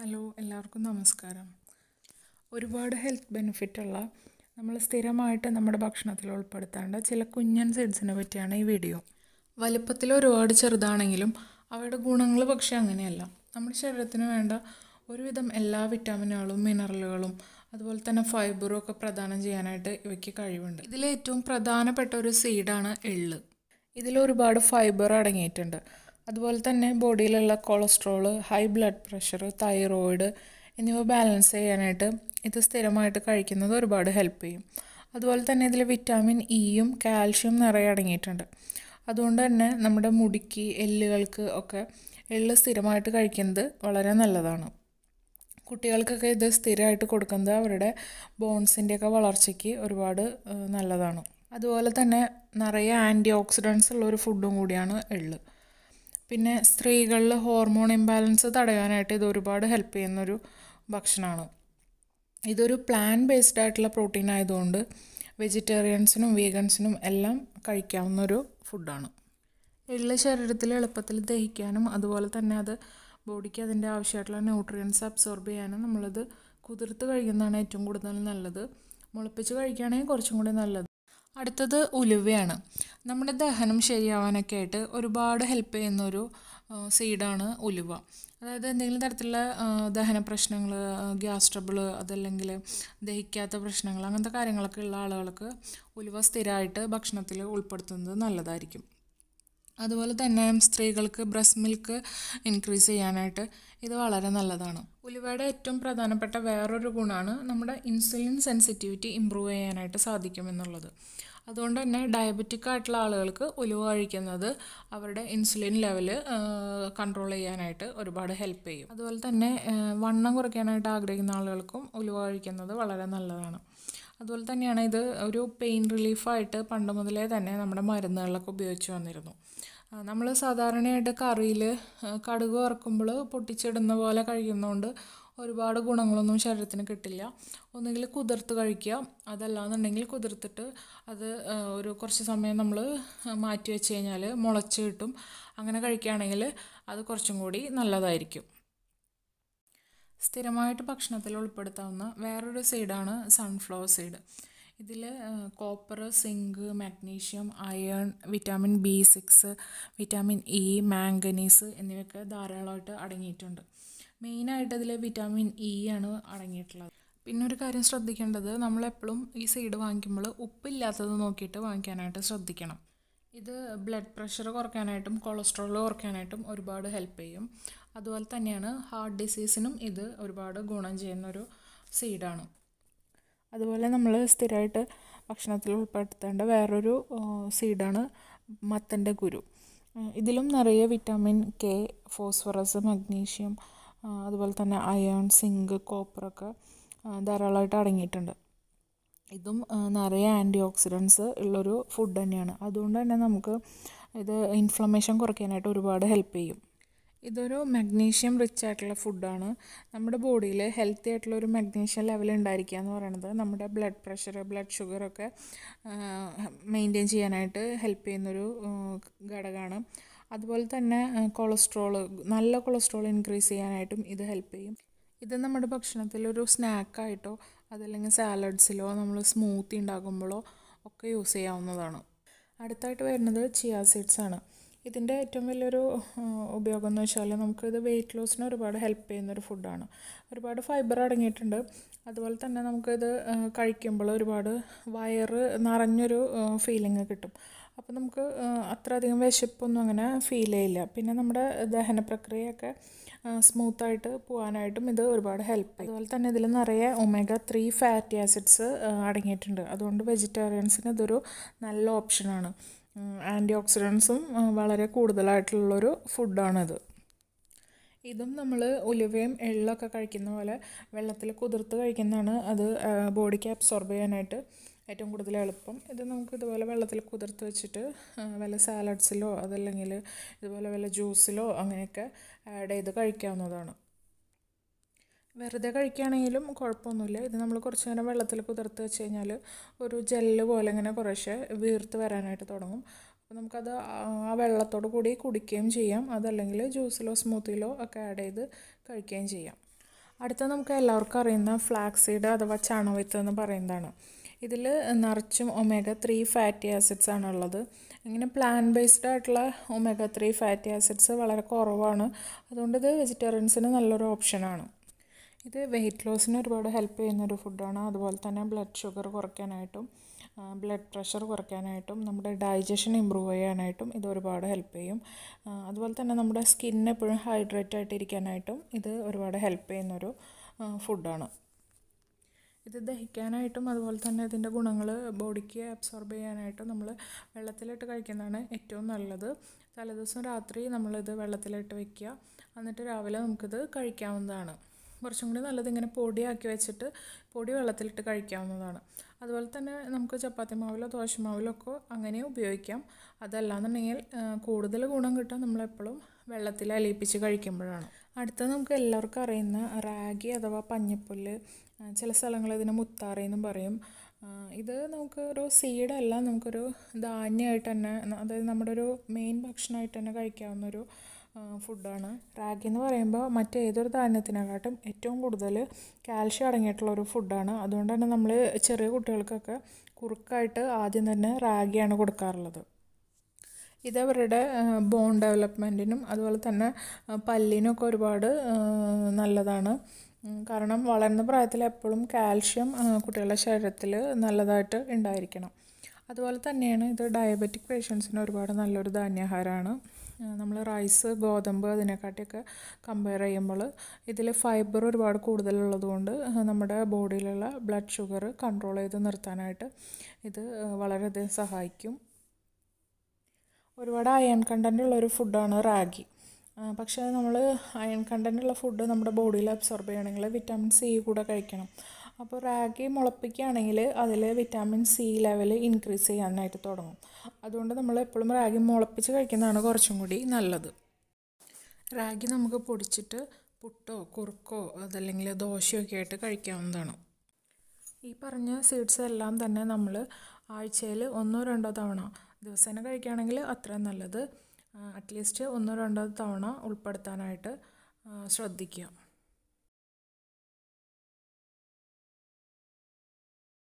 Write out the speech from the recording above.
hello എല്ലാവർക്കും നമസ്കാരം ഒരുപാട് ഹെൽത്ത് ബെനിഫിറ്റുള്ള നമ്മൾ സ്ഥിരമായിട്ട് നമ്മുടെ ഭക്ഷണത്തിൽ ഉൾപ്പെടുത്തേണ്ട ചില കുഞ്ഞൻ സീഡ്സിനെ പറ്റിയാണ് ഈ വീഡിയോ വലിപ്പത്തിൽ ഒരുപാട് ചെറുതാണെങ്കിലും അവയുടെ ഗുണങ്ങൾ പക്ഷേ അങ്ങനെയല്ല നമ്മുടെ ശരീരത്തിന് വേണ്ട ഒരുവിധം എല്ലാ വിറ്റാമിനുകളും മിനറലുകളും അതുപോലെ തന്നെ ഫൈബറും ഒക്കെ പ്രദാനം ചെയ്യാനായിട്ട് ഇവയ്ക്ക് കഴിവുണ്ട് ഇതിലേറ്റവും പ്രധാനപ്പെട്ട ഒരു സീഡാണ് എള്ള് ഇതിൽ ഒരുപാട് ഫൈബർ അടങ്ങിയിട്ടുണ്ട് അതുപോലെ തന്നെ ബോഡിയിലുള്ള cholesterol high blood pressure thyroid എന്നിവ ബാലൻസ് ചെയ്യാനായിട്ട് ഇത് സ്ഥിരമായിട്ട് കഴിക്കുന്നത് ഒരുപാട് ഹെൽപ്പ് ചെയ്യും അതുപോലെ തന്നെ ഇതിൽ വിറ്റാമിൻ ഇയും കാൽഷ്യം നിറയെ അടങ്ങിയിട്ടുണ്ട് അതുകൊണ്ട് തന്നെ നമ്മുടെ മുടിക്ക് എല്ലുകൾക്ക് ഒക്കെ എള്ള് സ്ഥിരമായിട്ട് കഴിക്കുന്നത് വളരെ നല്ലതാണ് കുട്ടികൾക്കൊക്കെ ഇത് സ്ഥിരമായിട്ട് കൊടുക്കുന്നത് അവരുടെ ബോൺസിൻ്റെയൊക്കെ വളർച്ചയ്ക്ക് ഒരുപാട് നല്ലതാണ് അതുപോലെ തന്നെ നിറയെ ആൻറ്റി ഓക്സിഡൻസ് ഉള്ള ഒരു ഫുഡും കൂടിയാണ് എള്ള് പിന്നെ സ്ത്രീകളിൽ ഹോർമോൺ ഇംബാലൻസ് തടയാനായിട്ട് ഇത് ഒരുപാട് ഹെൽപ്പ് ചെയ്യുന്നൊരു ഭക്ഷണമാണ് ഇതൊരു പ്ലാൻ ബേസ്ഡ് ആയിട്ടുള്ള പ്രോട്ടീൻ ആയതുകൊണ്ട് വെജിറ്റേറിയൻസിനും വീഗൻസിനും എല്ലാം കഴിക്കാവുന്ന ഒരു ഫുഡാണ് എള്ള് ശരീരത്തിൽ എളുപ്പത്തിൽ ദഹിക്കാനും അതുപോലെ തന്നെ അത് ബോഡിക്ക് അതിൻ്റെ ആവശ്യമായിട്ടുള്ള ന്യൂട്രിയൻസ് അബ്സോർബ് ചെയ്യാനും നമ്മളത് കുതിർത്ത് കഴിക്കുന്നതാണ് ഏറ്റവും കൂടുതൽ നല്ലത് മുളപ്പിച്ച് കഴിക്കുകയാണെങ്കിൽ കുറച്ചും കൂടി നല്ലത് അടുത്തത് ഉലുവയാണ് നമ്മുടെ ദഹനം ശരിയാവാനൊക്കെ ആയിട്ട് ഒരുപാട് ഹെൽപ്പ് ചെയ്യുന്നൊരു സീഡാണ് ഉലുവ അതായത് എന്തെങ്കിലും തരത്തിലുള്ള ദഹന പ്രശ്നങ്ങൾ ഗ്യാസ് ട്രബിൾ അതല്ലെങ്കിൽ ദഹിക്കാത്ത പ്രശ്നങ്ങൾ അങ്ങനത്തെ കാര്യങ്ങളൊക്കെ ഉള്ള ആളുകൾക്ക് ഉലുവ സ്ഥിരമായിട്ട് ഭക്ഷണത്തിൽ ഉൾപ്പെടുത്തുന്നത് നല്ലതായിരിക്കും അതുപോലെ തന്നെ സ്ത്രീകൾക്ക് ബ്രസ്റ്റ് മിൽക്ക് ഇൻക്രീസ് ചെയ്യാനായിട്ട് ഇത് വളരെ നല്ലതാണ് ഉലുവയുടെ ഏറ്റവും പ്രധാനപ്പെട്ട വേറൊരു ഗുണമാണ് നമ്മുടെ ഇൻസുലിൻ സെൻസിറ്റിവിറ്റി ഇമ്പ്രൂവ് ചെയ്യാനായിട്ട് സാധിക്കുമെന്നുള്ളത് അതുകൊണ്ട് തന്നെ ഡയബറ്റിക് ആയിട്ടുള്ള ആളുകൾക്ക് ഉലുവ കഴിക്കുന്നത് അവരുടെ ഇൻസുലിൻ ലെവൽ കൺട്രോൾ ചെയ്യാനായിട്ട് ഒരുപാട് ഹെൽപ്പ് ചെയ്യും അതുപോലെ തന്നെ വണ്ണം കുറയ്ക്കാനായിട്ട് ആഗ്രഹിക്കുന്ന ആളുകൾക്കും ഉലുവ കഴിക്കുന്നത് വളരെ നല്ലതാണ് അതുപോലെ തന്നെയാണ് ഇത് ഒരു പെയിൻ റിലീഫായിട്ട് പണ്ട് മുതലേ തന്നെ നമ്മുടെ മരുന്നുകളിലൊക്കെ ഉപയോഗിച്ച് വന്നിരുന്നു നമ്മൾ സാധാരണയായിട്ട് കറിയിൽ കടുക് വറക്കുമ്പോൾ പൊട്ടിച്ചിടുന്ന പോലെ കഴിക്കുന്നതുകൊണ്ട് ഒരുപാട് ഗുണങ്ങളൊന്നും ശരീരത്തിന് കിട്ടില്ല ഒന്നുകിൽ കുതിർത്ത് കഴിക്കുക അതല്ലാന്നുണ്ടെങ്കിൽ കുതിർത്തിട്ട് അത് ഒരു കുറച്ച് സമയം നമ്മൾ മാറ്റി വെച്ച് കഴിഞ്ഞാൽ മുളച്ച് കിട്ടും അങ്ങനെ കഴിക്കുകയാണെങ്കിൽ അത് കുറച്ചും കൂടി നല്ലതായിരിക്കും സ്ഥിരമായിട്ട് ഭക്ഷണത്തിൽ ഉൾപ്പെടുത്താവുന്ന വേറൊരു സീഡാണ് സൺഫ്ലവർ സീഡ് ഇതിൽ copper zinc magnesium iron vitamin B six vitamin E manganese എന്നിവയൊക്കെ ധാരാളമായിട്ട് അടങ്ങിയിട്ടുണ്ട് മെയിനായിട്ട് ഇതിൽ വിറ്റാമിൻ ഇ ആണ് അടങ്ങിയിട്ടുള്ളത് പിന്നെ ഒരു കാര്യം ശ്രദ്ധിക്കേണ്ടത് നമ്മളെപ്പോഴും ഈ സീഡ് വാങ്ങിക്കുമ്പോൾ ഉപ്പില്ലാത്തത് നോക്കിയിട്ട് വാങ്ങിക്കാനായിട്ട് ശ്രദ്ധിക്കണം ഇത് ബ്ലഡ് പ്രഷർ കുറയ്ക്കാനായിട്ടും കൊളസ്ട്രോൾ കുറയ്ക്കാനായിട്ടും ഒരുപാട് ഹെൽപ്പ് ചെയ്യും അതുപോലെ തന്നെയാണ് ഹാർട്ട് ഡിസീസിനും ഇത് ഒരുപാട് ഗുണം ചെയ്യുന്നൊരു സീഡാണ് അതുപോലെ നമ്മൾ സ്ഥിരമായിട്ട് ഭക്ഷണത്തിൽ ഉൾപ്പെടുത്തേണ്ട വേറൊരു സീഡാണ് മത്തൻ്റെ കുരു ഇതിലും നിറയെ വിറ്റാമിൻ കെ ഫോസ്ഫറസ് മഗ്നീഷ്യം അതുപോലെ തന്നെ അയൺ സിങ്ക് കോപ്പറൊക്കെ ധാരാളമായിട്ട് അടങ്ങിയിട്ടുണ്ട് ഇതും നിറയെ ആൻറ്റി ഓക്സിഡൻസ് ഉള്ളൊരു ഫുഡ് തന്നെയാണ് അതുകൊണ്ട് തന്നെ നമുക്ക് ഇത് ഇൻഫ്ലമേഷൻ കുറയ്ക്കാനായിട്ട് ഒരുപാട് ഹെൽപ്പ് ചെയ്യും ഇതൊരു മഗ്നീഷ്യം റിച്ച് ആയിട്ടുള്ള ഫുഡാണ് നമ്മുടെ ബോഡിയിൽ ഹെൽത്തി ആയിട്ടുള്ള ഒരു മഗ്നീഷ്യം ലെവൽ ഉണ്ടായിരിക്കുക എന്ന് പറയുന്നത് നമ്മുടെ ബ്ലഡ് പ്രഷർ ബ്ലഡ് ഷുഗറൊക്കെ മെയിൻറ്റെയിൻ ചെയ്യാനായിട്ട് ഹെൽപ്പ് ചെയ്യുന്നൊരു ഘടകമാണ് അതുപോലെ തന്നെ കൊളസ്ട്രോൾ നല്ല കൊളസ്ട്രോൾ ഇൻക്രീസ് ചെയ്യാനായിട്ടും ഇത് ഹെൽപ്പ് ചെയ്യും ഇത് നമ്മുടെ ഭക്ഷണത്തിൽ ഒരു സ്നാക്കായിട്ടോ അതല്ലെങ്കിൽ സാലഡ്സിലോ നമ്മൾ സ്മൂത്തി ഉണ്ടാകുമ്പോഴോ ഒക്കെ യൂസ് ചെയ്യാവുന്നതാണ് അടുത്തായിട്ട് വരുന്നത് ചിയ സീഡ്സ് ആണ് ഇതിൻ്റെ ഏറ്റവും വലിയൊരു ഉപയോഗം എന്ന് വെച്ചാൽ നമുക്കിത് വെയിറ്റ് ലോസിന് ഒരുപാട് ഹെൽപ്പ് ചെയ്യുന്നൊരു ഫുഡാണ് ഒരുപാട് ഫൈബർ അടങ്ങിയിട്ടുണ്ട് അതുപോലെ തന്നെ നമുക്കിത് കഴിക്കുമ്പോൾ ഒരുപാട് വയറ് നിറഞ്ഞൊരു ഫീലിംഗ് കിട്ടും അപ്പം നമുക്ക് അത്ര അധികം വിശപ്പൊന്നും അങ്ങനെ ഫീൽ ചെയ്യില്ല പിന്നെ നമ്മുടെ ദഹന പ്രക്രിയയൊക്കെ സ്മൂത്തായിട്ട് പോകാനായിട്ടും ഇത് ഒരുപാട് ഹെൽപ്പ് ചെയ്യും അതുപോലെ തന്നെ ഇതിൽ നിറയെ ഒമേഗ ത്രീ ഫാറ്റി ആസിഡ്സ് അടങ്ങിയിട്ടുണ്ട് അതുകൊണ്ട് വെജിറ്റേറിയൻസിന് ഇതൊരു നല്ല ഓപ്ഷനാണ് ആൻറ്റി ഓക്സിഡൻസും വളരെ കൂടുതലായിട്ടുള്ളൊരു ഫുഡാണിത് ഇതും നമ്മൾ ഉലുവയും എള്ളൊക്കെ കഴിക്കുന്ന പോലെ വെള്ളത്തിൽ കുതിർത്ത് കഴിക്കുന്നതാണ് അത് ബോഡിക്ക് അബ്സോർബ് ചെയ്യാനായിട്ട് ഏറ്റവും കൂടുതൽ എളുപ്പം ഇത് നമുക്ക് ഇതുപോലെ വെള്ളത്തിൽ കുതിർത്ത് വെച്ചിട്ട് വല്ല സാലഡ്സിലോ അതല്ലെങ്കിൽ ഇതുപോലെ വല്ല ജ്യൂസിലോ അങ്ങനെയൊക്കെ ആഡ് ചെയ്ത് കഴിക്കാവുന്നതാണ് വെറുതെ കഴിക്കുകയാണെങ്കിലും കുഴപ്പമൊന്നുമില്ല ഇത് നമ്മൾ കുറച്ച് നേരം വെള്ളത്തിൽ കുതിർത്ത് വെച്ച് കഴിഞ്ഞാൽ ഒരു ജെല്ല് പോലെ ഇങ്ങനെ കുറേശ്ശെ വീർത്ത് വരാനായിട്ട് തുടങ്ങും അപ്പോൾ നമുക്കത് ആ വെള്ളത്തോട് കൂടി കുടിക്കുകയും ചെയ്യാം അതല്ലെങ്കിൽ ജ്യൂസിലോ സ്മൂത്തിയിലോ ഒക്കെ ആഡ് ചെയ്ത് കഴിക്കുകയും ചെയ്യാം അടുത്ത നമുക്ക് എല്ലാവർക്കും അറിയുന്ന ഫ്ലാക്സീഡ് അഥവാ ചാണവിത്ത് എന്ന് പറയുന്നതാണ് ഇതിൽ നിറച്ചും ഒമേഗ ത്രീ ഫാറ്റി ആസിഡ്സ് ആണുള്ളത് ഇങ്ങനെ പ്ലാൻ ബേസ്ഡ് ആയിട്ടുള്ള ഒമേഗ ത്രീ ഫാറ്റി ആസിഡ്സ് വളരെ കുറവാണ് അതുകൊണ്ട് ഇത് വെജിറ്റേറിയൻസിന് നല്ലൊരു ഓപ്ഷനാണ് ഇത് വെയിറ്റ് ലോസിന് ഒരുപാട് ഹെൽപ്പ് ചെയ്യുന്നൊരു ഫുഡാണ് അതുപോലെ തന്നെ ബ്ലഡ് ഷുഗർ കുറയ്ക്കാനായിട്ടും ബ്ലഡ് പ്രഷർ കുറയ്ക്കാനായിട്ടും നമ്മുടെ ഡൈജഷൻ ഇമ്പ്രൂവ് ചെയ്യാനായിട്ടും ഇത് ഒരുപാട് ഹെൽപ്പ് ചെയ്യും അതുപോലെ തന്നെ നമ്മുടെ സ്കിൻ എപ്പോഴും ഹൈഡ്രേറ്റ് ആയിട്ടിരിക്കാനായിട്ടും ഇത് ഒരുപാട് ഹെൽപ്പ് ചെയ്യുന്നൊരു ഫുഡാണ് ഇത് ദഹിക്കാനായിട്ടും അതുപോലെ തന്നെ ഇതിൻ്റെ ഗുണങ്ങൾ ബോഡിക്ക് അബ്സോർബ് ചെയ്യാനായിട്ടും നമ്മൾ വെള്ളത്തിലിട്ട് കഴിക്കുന്നതാണ് ഏറ്റവും നല്ലത് തലേദിവസം രാത്രി നമ്മളിത് വെള്ളത്തിലിട്ട് വെക്കുക എന്നിട്ട് രാവിലെ നമുക്കിത് കഴിക്കാവുന്നതാണ് കുറച്ചും കൂടി നല്ലത് ഇങ്ങനെ പൊടിയാക്കി വെച്ചിട്ട് പൊടി വെള്ളത്തിലിട്ട് കഴിക്കാവുന്നതാണ് അതുപോലെ തന്നെ നമുക്ക് ചപ്പാത്തി മാവിലോ ദോശമാവിലോ ഒക്കെ അങ്ങനെ ഉപയോഗിക്കാം അതല്ലാന്നുണ്ടെങ്കിൽ കൂടുതൽ ഗുണം കിട്ടാൻ നമ്മളെപ്പോഴും വെള്ളത്തിൽ അലിയിപ്പിച്ച് കഴിക്കുമ്പോഴാണ് അടുത്ത നമുക്ക് എല്ലാവർക്കും അറിയുന്ന റാഗി അഥവാ പഞ്ഞിപ്പുല്ല് ചില സ്ഥലങ്ങളിൽ ഇതിനെ മുത്താറി എന്നും പറയും ഇത് നമുക്ക് ഒരു സീഡല്ല നമുക്കൊരു ധാന്യമായിട്ട് തന്നെ അതായത് നമ്മുടെ ഒരു മെയിൻ ഭക്ഷണമായിട്ട് തന്നെ കഴിക്കാവുന്നൊരു ഫുഡാണ് റാഗി എന്ന് പറയുമ്പോൾ മറ്റേതൊരു ധാന്യത്തിനെക്കാട്ടും ഏറ്റവും കൂടുതൽ കാൽഷ്യം അടങ്ങിയിട്ടുള്ള ഒരു ഫുഡാണ് അതുകൊണ്ട് തന്നെ നമ്മൾ ചെറിയ കുട്ടികൾക്കൊക്കെ കുറുക്കായിട്ട് ആദ്യം തന്നെ റാഗിയാണ് കൊടുക്കാറുള്ളത് ഇതവരുടെ ബോൺ ഡെവലപ്മെൻറ്റിനും അതുപോലെ തന്നെ പല്ലിനൊക്കെ ഒരുപാട് നല്ലതാണ് കാരണം വളർന്ന പ്രായത്തിൽ എപ്പോഴും കാൽഷ്യം കുട്ടികളുടെ ശരീരത്തിൽ നല്ലതായിട്ട് ഉണ്ടായിരിക്കണം അതുപോലെ തന്നെയാണ് ഇത് ഡയബറ്റിക് പേഷ്യൻസിന് ഒരുപാട് നല്ലൊരു ധാന്യാഹാരമാണ് നമ്മൾ റൈസ് ഗോതമ്പ് അതിനെക്കാട്ടിയൊക്കെ കമ്പയർ ചെയ്യുമ്പോൾ ഇതിൽ ഫൈബർ ഒരുപാട് കൂടുതലുള്ളതുകൊണ്ട് നമ്മുടെ ബോഡിയിലുള്ള ബ്ലഡ് ഷുഗർ കൺട്രോൾ ചെയ്ത് നിർത്താനായിട്ട് ഇത് വളരെയധികം സഹായിക്കും ഒരുപാട് അയൺ കണ്ടൻ്റ് ഉള്ള ഒരു ഫുഡാണ് റാഗി പക്ഷേ നമ്മൾ അയൺ കണ്ടൻ്റ് ഉള്ള ഫുഡ് നമ്മുടെ ബോഡിയിൽ അബ്സോർബ് ചെയ്യണമെങ്കിൽ വിറ്റാമിൻ സി കൂടെ കഴിക്കണം അപ്പോൾ റാഗി മുളപ്പിക്കുകയാണെങ്കിൽ അതിൽ വിറ്റാമിൻ സി ലെവൽ ഇൻക്രീസ് ചെയ്യാനായിട്ട് തുടങ്ങും അതുകൊണ്ട് നമ്മൾ എപ്പോഴും റാഗി മുളപ്പിച്ച് കഴിക്കുന്നതാണ് കുറച്ചും കൂടി നല്ലത് റാഗി നമുക്ക് പൊടിച്ചിട്ട് പുട്ടോ കുറുക്കോ അതല്ലെങ്കിൽ ദോശയൊക്കെ ആയിട്ട് കഴിക്കാവുന്നതാണ് ഈ പറഞ്ഞ സീഡ്സ് എല്ലാം തന്നെ നമ്മൾ ആഴ്ചയിൽ ഒന്നോ രണ്ടോ തവണ ദിവസേന കഴിക്കുകയാണെങ്കിൽ അത്രയും നല്ലത് അറ്റ്ലീസ്റ്റ് ഒന്നോ രണ്ടോ തവണ ഉൾപ്പെടുത്താനായിട്ട് ശ്രദ്ധിക്കുക